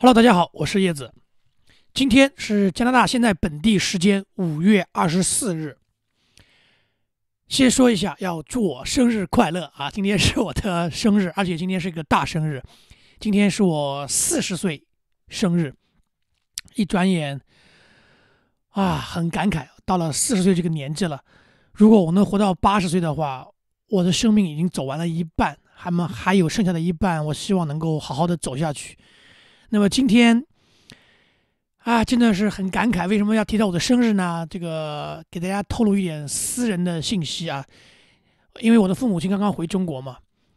Hello，大家好，我是叶子。今天是加拿大现在本地时间五月二十四日。先说一下，要祝我生日快乐啊！今天是我的生日，而且今天是一个大生日，今天是我四十岁生日。一转眼，啊，很感慨，到了四十岁这个年纪了。如果我能活到八十岁的话，我的生命已经走完了一半，还么还有剩下的一半，我希望能够好好的走下去。那么今天啊，真的是很感慨，为什么要提到我的生日呢？这个给大家透露一点私人的信息啊，因为我的父母亲刚刚回中国嘛，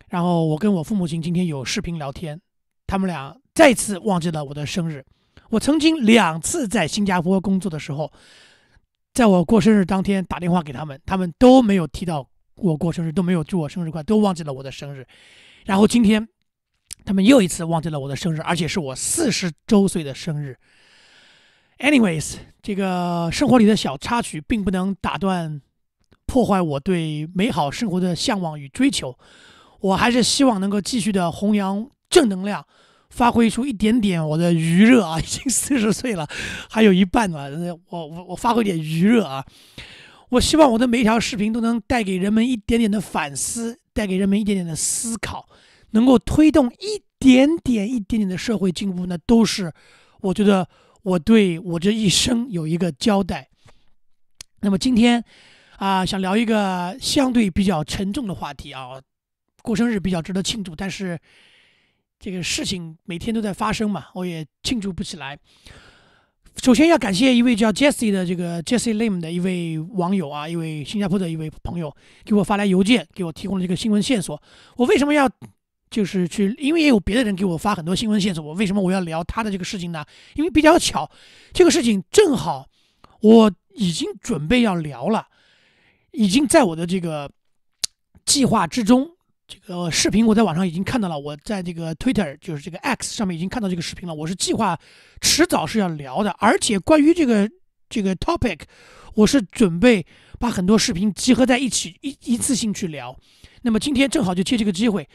然后我跟我父母亲今天有视频聊天，他们俩再次忘记了我的生日。我曾经两次在新加坡工作的时候，在我过生日当天打电话给他们，他们都没有提到我过生日，都没有祝我生日快，都忘记了我的生日。然后今天。他们又一次忘记了我的生日，而且是我四十周岁的生日。Anyways，这个生活里的小插曲并不能打断、破坏我对美好生活的向往与追求。我还是希望能够继续的弘扬正能量，发挥出一点点我的余热啊！已经四十岁了，还有一半呢，我我我发挥点余热啊！我希望我的每一条视频都能带给人们一点点的反思，带给人们一点点的思考。能够推动一点点、一点点的社会进步，那都是我觉得我对我这一生有一个交代。那么今天啊，想聊一个相对比较沉重的话题啊，过生日比较值得庆祝，但是这个事情每天都在发生嘛，我也庆祝不起来。首先要感谢一位叫 Jesse 的这个 Jesse Lim 的一位网友啊，一位新加坡的一位朋友给我发来邮件，给我提供了一个新闻线索。我为什么要？就是去，因为也有别的人给我发很多新闻线索。我为什么我要聊他的这个事情呢？因为比较巧，这个事情正好我已经准备要聊了，已经在我的这个计划之中。这个视频我在网上已经看到了，我在这个 Twitter 就是这个 X 上面已经看到这个视频了。我是计划迟早是要聊的，而且关于这个这个 topic，我是准备把很多视频集合在一起一一次性去聊。那么今天正好就借这个机会。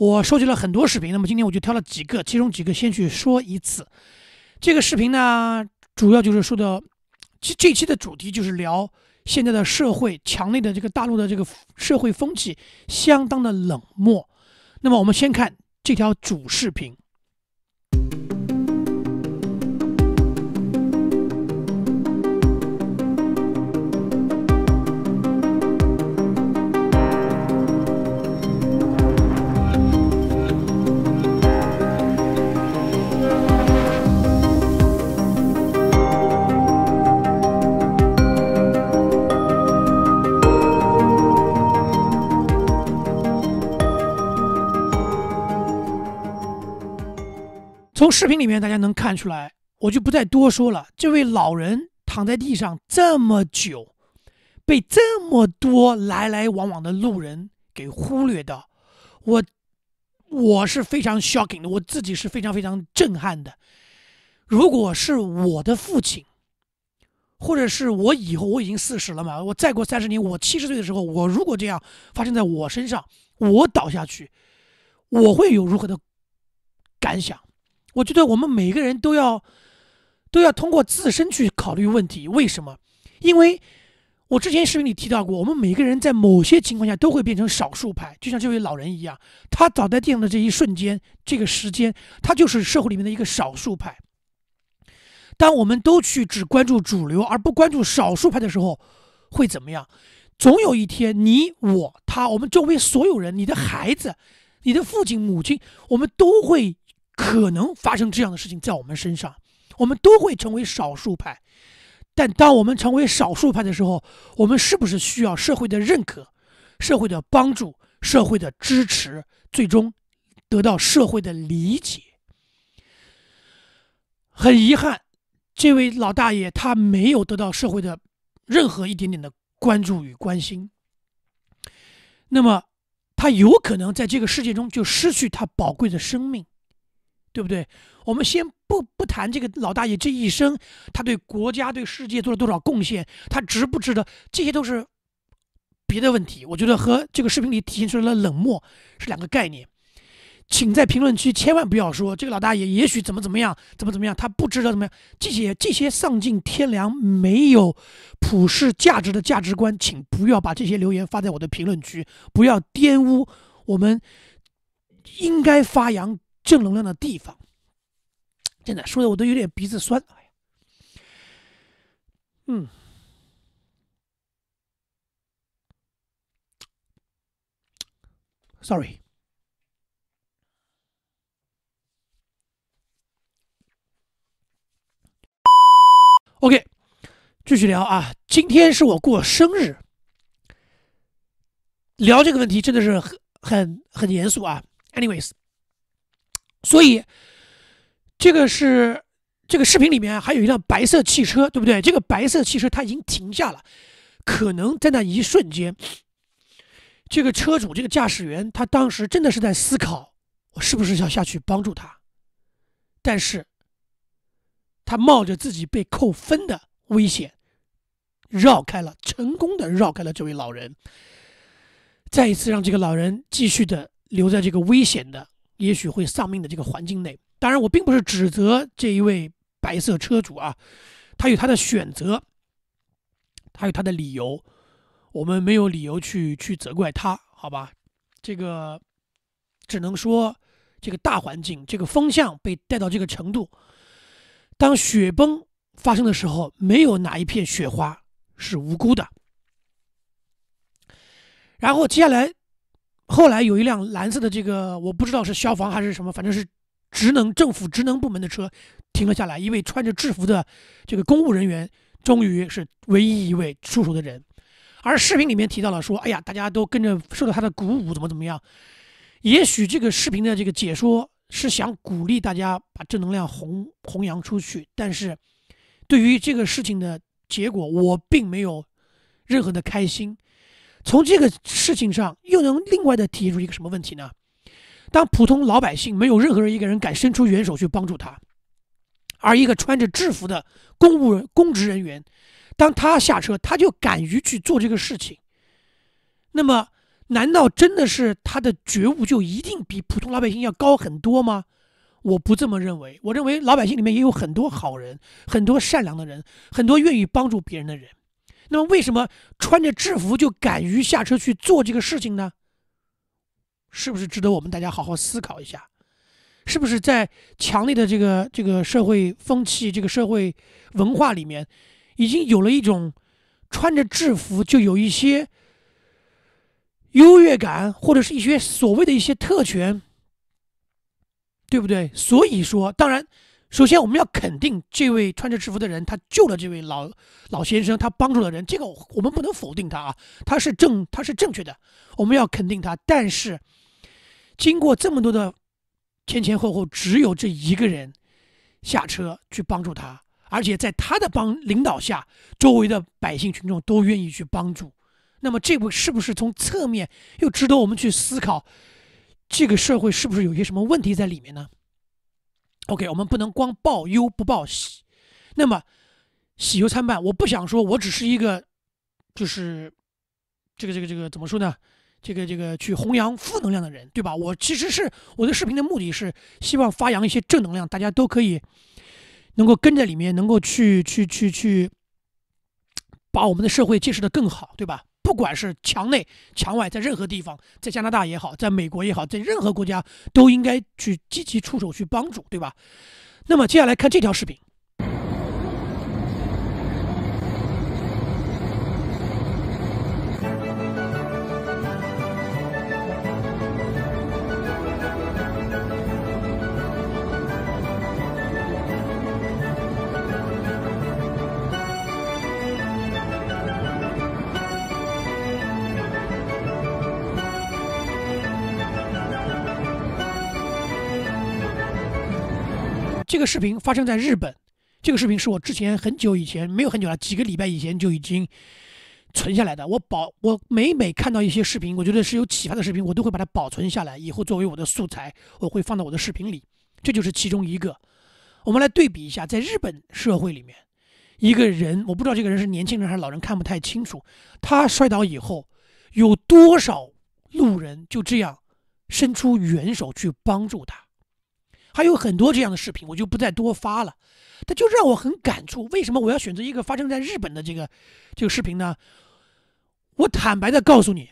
我收集了很多视频，那么今天我就挑了几个，其中几个先去说一次。这个视频呢，主要就是说的，这这期的主题就是聊现在的社会，强烈的这个大陆的这个社会风气相当的冷漠。那么我们先看这条主视频。视频里面大家能看出来，我就不再多说了。这位老人躺在地上这么久，被这么多来来往往的路人给忽略掉，我我是非常 shocking 的，我自己是非常非常震撼的。如果是我的父亲，或者是我以后，我已经四十了嘛，我再过三十年，我七十岁的时候，我如果这样发生在我身上，我倒下去，我会有如何的感想？我觉得我们每个人都要，都要通过自身去考虑问题。为什么？因为我之前视频里提到过，我们每个人在某些情况下都会变成少数派，就像这位老人一样。他倒在地上的这一瞬间，这个时间，他就是社会里面的一个少数派。当我们都去只关注主流，而不关注少数派的时候，会怎么样？总有一天，你、我、他，我们周围所有人，你的孩子、你的父亲、母亲，我们都会。可能发生这样的事情在我们身上，我们都会成为少数派。但当我们成为少数派的时候，我们是不是需要社会的认可、社会的帮助、社会的支持，最终得到社会的理解？很遗憾，这位老大爷他没有得到社会的任何一点点的关注与关心。那么，他有可能在这个世界中就失去他宝贵的生命。对不对？我们先不不谈这个老大爷这一生，他对国家、对世界做了多少贡献，他值不值得？这些都是别的问题。我觉得和这个视频里体现出来的冷漠是两个概念。请在评论区千万不要说这个老大爷也许怎么怎么样，怎么怎么样，他不值得怎么样。这些这些丧尽天良、没有普世价值的价值观，请不要把这些留言发在我的评论区，不要玷污我们应该发扬。正能量的地方，真的说的我都有点鼻子酸。哎呀，嗯，sorry。OK，继续聊啊。今天是我过生日，聊这个问题真的是很很很严肃啊。Anyways。所以，这个是这个视频里面还有一辆白色汽车，对不对？这个白色汽车它已经停下了，可能在那一瞬间，这个车主、这个驾驶员他当时真的是在思考：我是不是要下去帮助他？但是，他冒着自己被扣分的危险，绕开了，成功的绕开了这位老人，再一次让这个老人继续的留在这个危险的。也许会丧命的这个环境内，当然我并不是指责这一位白色车主啊，他有他的选择，他有他的理由，我们没有理由去去责怪他，好吧？这个只能说这个大环境、这个风向被带到这个程度，当雪崩发生的时候，没有哪一片雪花是无辜的。然后接下来。后来有一辆蓝色的这个，我不知道是消防还是什么，反正是职能政府职能部门的车停了下来，一位穿着制服的这个公务人员，终于是唯一一位出手的人。而视频里面提到了说：“哎呀，大家都跟着受到他的鼓舞，怎么怎么样。”也许这个视频的这个解说是想鼓励大家把正能量弘弘扬出去，但是对于这个事情的结果，我并没有任何的开心。从这个事情上，又能另外的体现出一个什么问题呢？当普通老百姓没有任何人一个人敢伸出援手去帮助他，而一个穿着制服的公务人公职人员，当他下车，他就敢于去做这个事情。那么，难道真的是他的觉悟就一定比普通老百姓要高很多吗？我不这么认为。我认为老百姓里面也有很多好人，很多善良的人，很多愿意帮助别人的人。那么，为什么穿着制服就敢于下车去做这个事情呢？是不是值得我们大家好好思考一下？是不是在强烈的这个这个社会风气、这个社会文化里面，已经有了一种穿着制服就有一些优越感，或者是一些所谓的一些特权，对不对？所以说，当然。首先，我们要肯定这位穿着制服的人，他救了这位老老先生，他帮助了人，这个我们不能否定他啊，他是正，他是正确的，我们要肯定他。但是，经过这么多的前前后后，只有这一个人下车去帮助他，而且在他的帮领导下，周围的百姓群众都愿意去帮助。那么，这个是不是从侧面又值得我们去思考，这个社会是不是有些什么问题在里面呢？OK，我们不能光报忧不报喜，那么喜忧参半。我不想说我只是一个，就是这个这个这个怎么说呢？这个这个去弘扬负能量的人，对吧？我其实是我的视频的目的是希望发扬一些正能量，大家都可以能够跟着里面，能够去去去去把我们的社会建设的更好，对吧？不管是墙内、墙外，在任何地方，在加拿大也好，在美国也好，在任何国家，都应该去积极出手去帮助，对吧？那么接下来看这条视频。这个视频发生在日本，这个视频是我之前很久以前没有很久了几个礼拜以前就已经存下来的。我保我每每看到一些视频，我觉得是有启发的视频，我都会把它保存下来，以后作为我的素材，我会放到我的视频里。这就是其中一个。我们来对比一下，在日本社会里面，一个人，我不知道这个人是年轻人还是老人，看不太清楚。他摔倒以后，有多少路人就这样伸出援手去帮助他？还有很多这样的视频，我就不再多发了。它就让我很感触，为什么我要选择一个发生在日本的这个这个视频呢？我坦白的告诉你，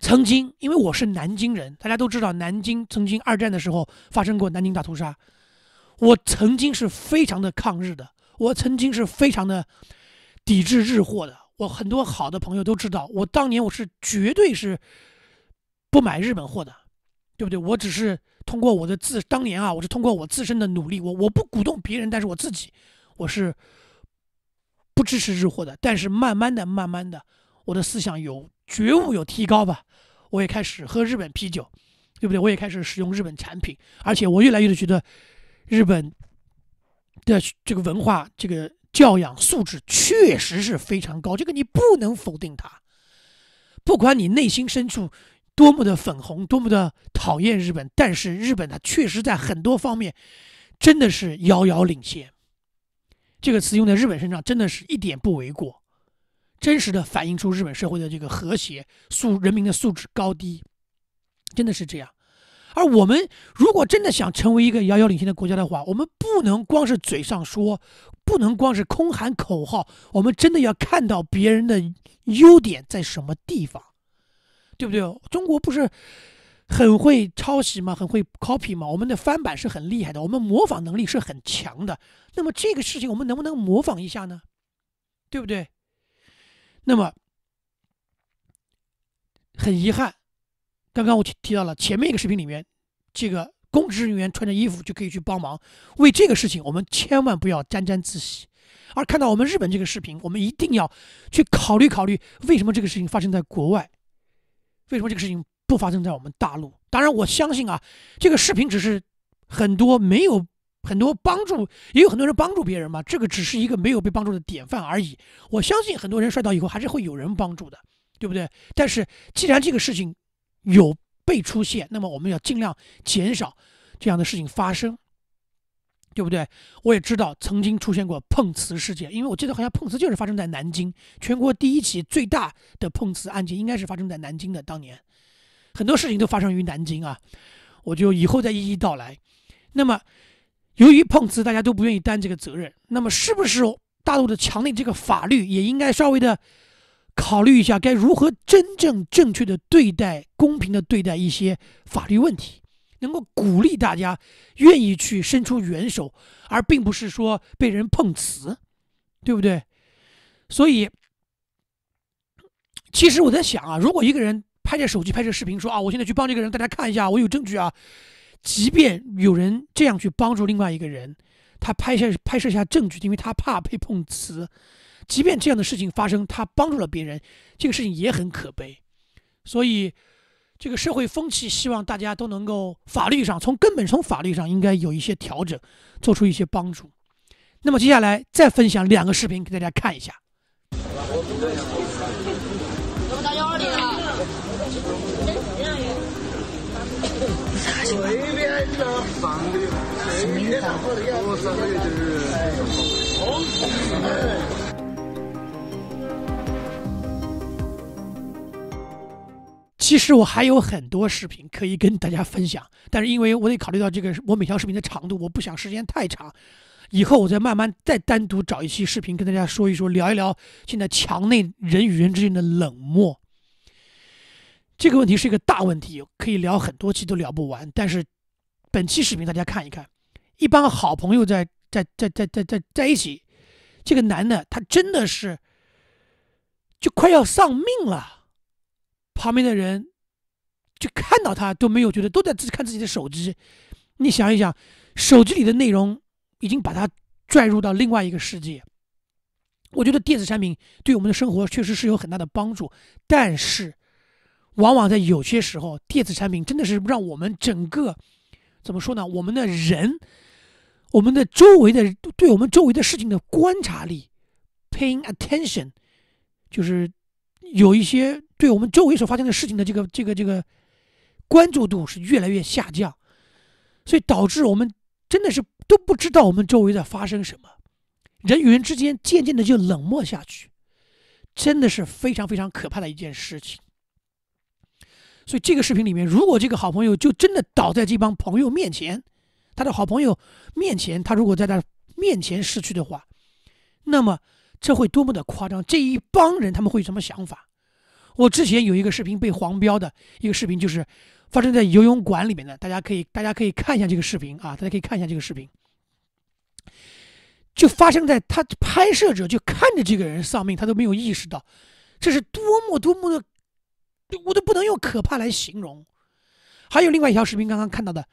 曾经因为我是南京人，大家都知道南京曾经二战的时候发生过南京大屠杀。我曾经是非常的抗日的，我曾经是非常的抵制日货的。我很多好的朋友都知道，我当年我是绝对是不买日本货的，对不对？我只是。通过我的自当年啊，我是通过我自身的努力，我我不鼓动别人，但是我自己我是不支持日货的。但是慢慢的、慢慢的，我的思想有觉悟、有提高吧，我也开始喝日本啤酒，对不对？我也开始使用日本产品，而且我越来越觉得日本的这个文化、这个教养、素质确实是非常高，这个你不能否定它。不管你内心深处。多么的粉红，多么的讨厌日本，但是日本它确实在很多方面真的是遥遥领先。这个词用在日本身上，真的是一点不为过，真实的反映出日本社会的这个和谐素、人民的素质高低，真的是这样。而我们如果真的想成为一个遥遥领先的国家的话，我们不能光是嘴上说，不能光是空喊口号，我们真的要看到别人的优点在什么地方。对不对？中国不是很会抄袭吗？很会 copy 吗？我们的翻版是很厉害的，我们模仿能力是很强的。那么这个事情，我们能不能模仿一下呢？对不对？那么很遗憾，刚刚我提提到了前面一个视频里面，这个公职人员穿着衣服就可以去帮忙。为这个事情，我们千万不要沾沾自喜。而看到我们日本这个视频，我们一定要去考虑考虑，为什么这个事情发生在国外？为什么这个事情不发生在我们大陆？当然，我相信啊，这个视频只是很多没有很多帮助，也有很多人帮助别人嘛。这个只是一个没有被帮助的典范而已。我相信很多人摔倒以后还是会有人帮助的，对不对？但是既然这个事情有被出现，那么我们要尽量减少这样的事情发生。对不对？我也知道曾经出现过碰瓷事件，因为我记得好像碰瓷就是发生在南京，全国第一起最大的碰瓷案件应该是发生在南京的。当年很多事情都发生于南京啊，我就以后再一一道来。那么，由于碰瓷大家都不愿意担这个责任，那么是不是大陆的强力这个法律也应该稍微的考虑一下，该如何真正正确的对待、公平的对待一些法律问题？能够鼓励大家愿意去伸出援手，而并不是说被人碰瓷，对不对？所以，其实我在想啊，如果一个人拍着手机拍摄视频说啊，我现在去帮这个人，大家看一下，我有证据啊。即便有人这样去帮助另外一个人，他拍下拍摄下证据，因为他怕被碰瓷。即便这样的事情发生，他帮助了别人，这个事情也很可悲。所以。这个社会风气，希望大家都能够法律上从根本、从法律上应该有一些调整，做出一些帮助。那么接下来再分享两个视频给大家看一下。其实我还有很多视频可以跟大家分享，但是因为我得考虑到这个我每条视频的长度，我不想时间太长，以后我再慢慢再单独找一期视频跟大家说一说，聊一聊现在墙内人与人之间的冷漠。这个问题是一个大问题，可以聊很多期都聊不完。但是本期视频大家看一看，一帮好朋友在在在在在在在一起，这个男的他真的是就快要丧命了。旁边的人，就看到他都没有觉得都在自己看自己的手机。你想一想，手机里的内容已经把他拽入到另外一个世界。我觉得电子产品对我们的生活确实是有很大的帮助，但是，往往在有些时候，电子产品真的是让我们整个怎么说呢？我们的人，我们的周围的，对我们周围的事情的观察力，paying attention，就是有一些。对我们周围所发生的事情的这个这个这个关注度是越来越下降，所以导致我们真的是都不知道我们周围在发生什么，人与人之间渐渐的就冷漠下去，真的是非常非常可怕的一件事情。所以这个视频里面，如果这个好朋友就真的倒在这帮朋友面前，他的好朋友面前，他如果在他面前逝去的话，那么这会多么的夸张？这一帮人他们会有什么想法？我之前有一个视频被黄标的一个视频，就是发生在游泳馆里面的，大家可以大家可以看一下这个视频啊，大家可以看一下这个视频，就发生在他拍摄者就看着这个人丧命，他都没有意识到，这是多么多么的，我都不能用可怕来形容。还有另外一条视频，刚刚看到的，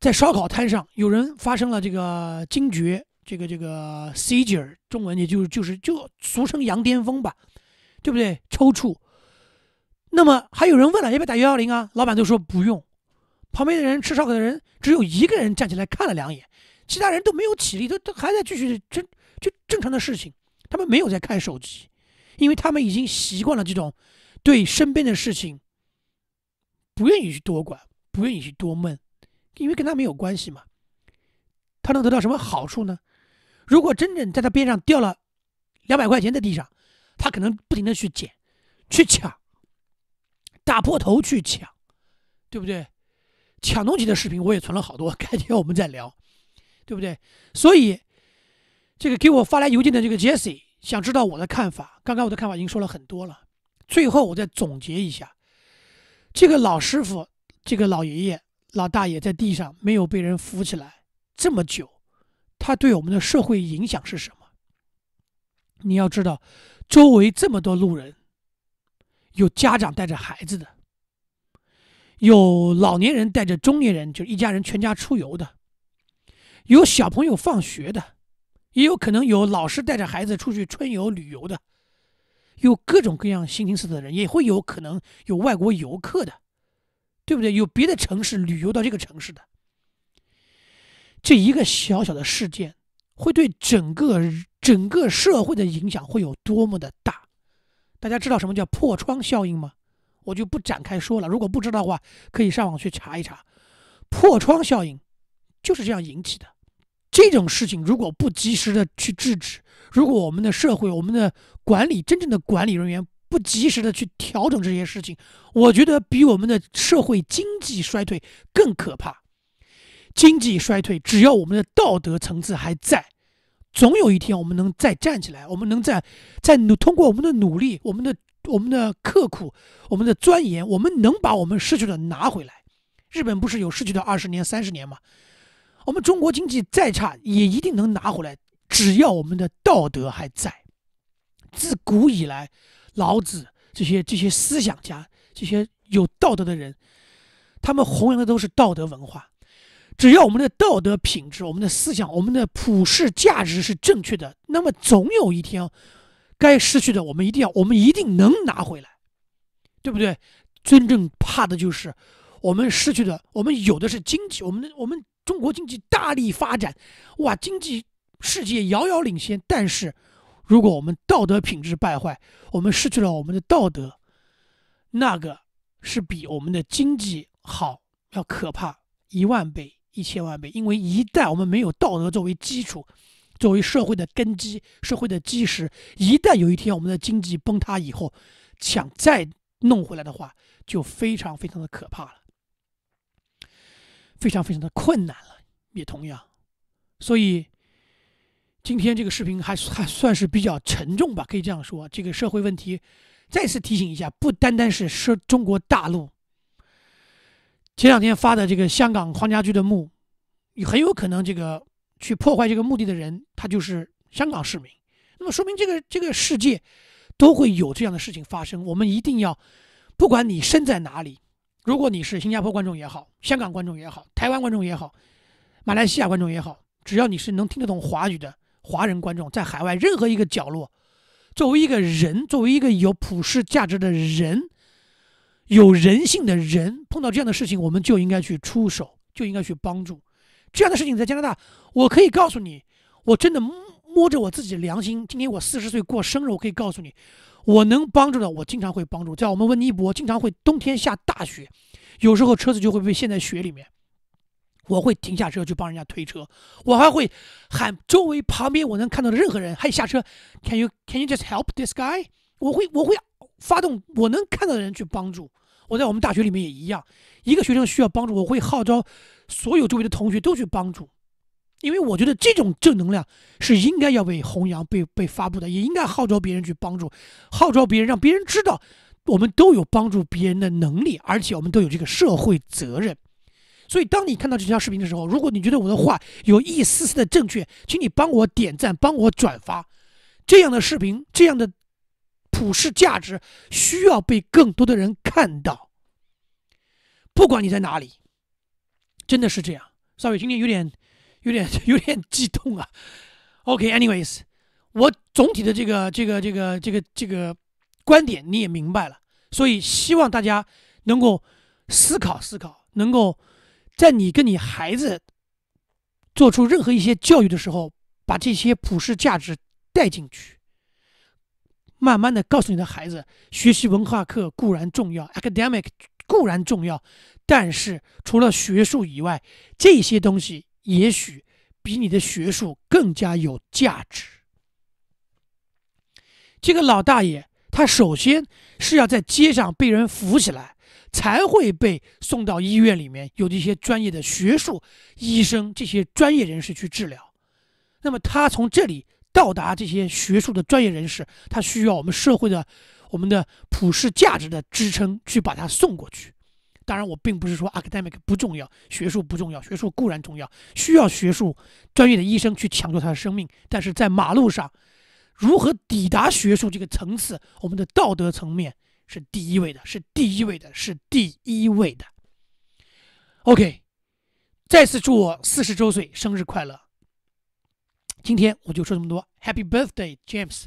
在烧烤摊上有人发生了这个惊厥，这个这个 seizure，中文也就就是就俗称羊癫疯吧，对不对？抽搐。那么还有人问了，要不要打幺幺零啊？老板就说不用。旁边的人吃烧烤的人只有一个人站起来看了两眼，其他人都没有起立，都都还在继续就就正常的事情，他们没有在看手机，因为他们已经习惯了这种对身边的事情不愿意去多管，不愿意去多问，因为跟他没有关系嘛。他能得到什么好处呢？如果真正在他边上掉了两百块钱在地上，他可能不停的去捡，去抢。打破头去抢，对不对？抢东西的视频我也存了好多，改天我们再聊，对不对？所以，这个给我发来邮件的这个 Jesse，想知道我的看法。刚刚我的看法已经说了很多了，最后我再总结一下：这个老师傅、这个老爷爷、老大爷在地上没有被人扶起来这么久，他对我们的社会影响是什么？你要知道，周围这么多路人。有家长带着孩子的，有老年人带着中年人，就一家人全家出游的，有小朋友放学的，也有可能有老师带着孩子出去春游旅游的，有各种各样形形色色的人，也会有可能有外国游客的，对不对？有别的城市旅游到这个城市的，这一个小小的事件，会对整个整个社会的影响会有多么的大？大家知道什么叫破窗效应吗？我就不展开说了。如果不知道的话，可以上网去查一查。破窗效应就是这样引起的。这种事情如果不及时的去制止，如果我们的社会、我们的管理真正的管理人员不及时的去调整这些事情，我觉得比我们的社会经济衰退更可怕。经济衰退，只要我们的道德层次还在。总有一天，我们能再站起来，我们能在，在努通过我们的努力、我们的我们的刻苦、我们的钻研，我们能把我们失去的拿回来。日本不是有失去的二十年、三十年吗？我们中国经济再差，也一定能拿回来，只要我们的道德还在。自古以来，老子这些这些思想家、这些有道德的人，他们弘扬的都是道德文化。只要我们的道德品质、我们的思想、我们的普世价值是正确的，那么总有一天，该失去的我们一定要，我们一定能拿回来，对不对？真正怕的就是我们失去的。我们有的是经济，我们我们中国经济大力发展，哇，经济世界遥遥领先。但是，如果我们道德品质败坏，我们失去了我们的道德，那个是比我们的经济好要可怕一万倍。一千万倍，因为一旦我们没有道德作为基础，作为社会的根基、社会的基石，一旦有一天我们的经济崩塌以后，想再弄回来的话，就非常非常的可怕了，非常非常的困难了，也同样。所以，今天这个视频还还算是比较沉重吧，可以这样说，这个社会问题。再次提醒一下，不单单是说中国大陆。前两天发的这个香港黄家驹的墓，很有可能这个去破坏这个墓地的人，他就是香港市民。那么说明这个这个世界都会有这样的事情发生。我们一定要，不管你身在哪里，如果你是新加坡观众也好，香港观众也好，台湾观众也好，马来西亚观众也好，只要你是能听得懂华语的华人观众，在海外任何一个角落，作为一个人，作为一个有普世价值的人。有人性的人碰到这样的事情，我们就应该去出手，就应该去帮助。这样的事情在加拿大，我可以告诉你，我真的摸着我自己良心。今天我四十岁过生日，我可以告诉你，我能帮助的，我经常会帮助。在我们温尼伯，经常会冬天下大雪，有时候车子就会被陷在雪里面，我会停下车去帮人家推车，我还会喊周围旁边我能看到的任何人，还下车，Can you Can you just help this guy？我会我会发动我能看到的人去帮助。我在我们大学里面也一样，一个学生需要帮助，我会号召所有周围的同学都去帮助，因为我觉得这种正能量是应该要被弘扬、被被发布的，也应该号召别人去帮助，号召别人让别人知道我们都有帮助别人的能力，而且我们都有这个社会责任。所以，当你看到这条视频的时候，如果你觉得我的话有一丝丝的正确，请你帮我点赞、帮我转发这样的视频，这样的。普世价值需要被更多的人看到，不管你在哪里，真的是这样。sorry，今天有点、有点、有点激动啊。OK，anyways，我总体的这个、这个、这个、这个、这个观点你也明白了，所以希望大家能够思考思考，能够在你跟你孩子做出任何一些教育的时候，把这些普世价值带进去。慢慢的告诉你的孩子，学习文化课固然重要，academic 固然重要，但是除了学术以外，这些东西也许比你的学术更加有价值。这个老大爷，他首先是要在街上被人扶起来，才会被送到医院里面，有这些专业的学术医生、这些专业人士去治疗。那么他从这里。到达这些学术的专业人士，他需要我们社会的、我们的普世价值的支撑去把他送过去。当然，我并不是说 academic 不重要，学术不重要，学术固然重要，需要学术专业的医生去抢救他的生命。但是在马路上，如何抵达学术这个层次，我们的道德层面是第一位的，是第一位的，是第一位的。OK，再次祝我四十周岁生日快乐。今天我就说这么多。Happy birthday, James。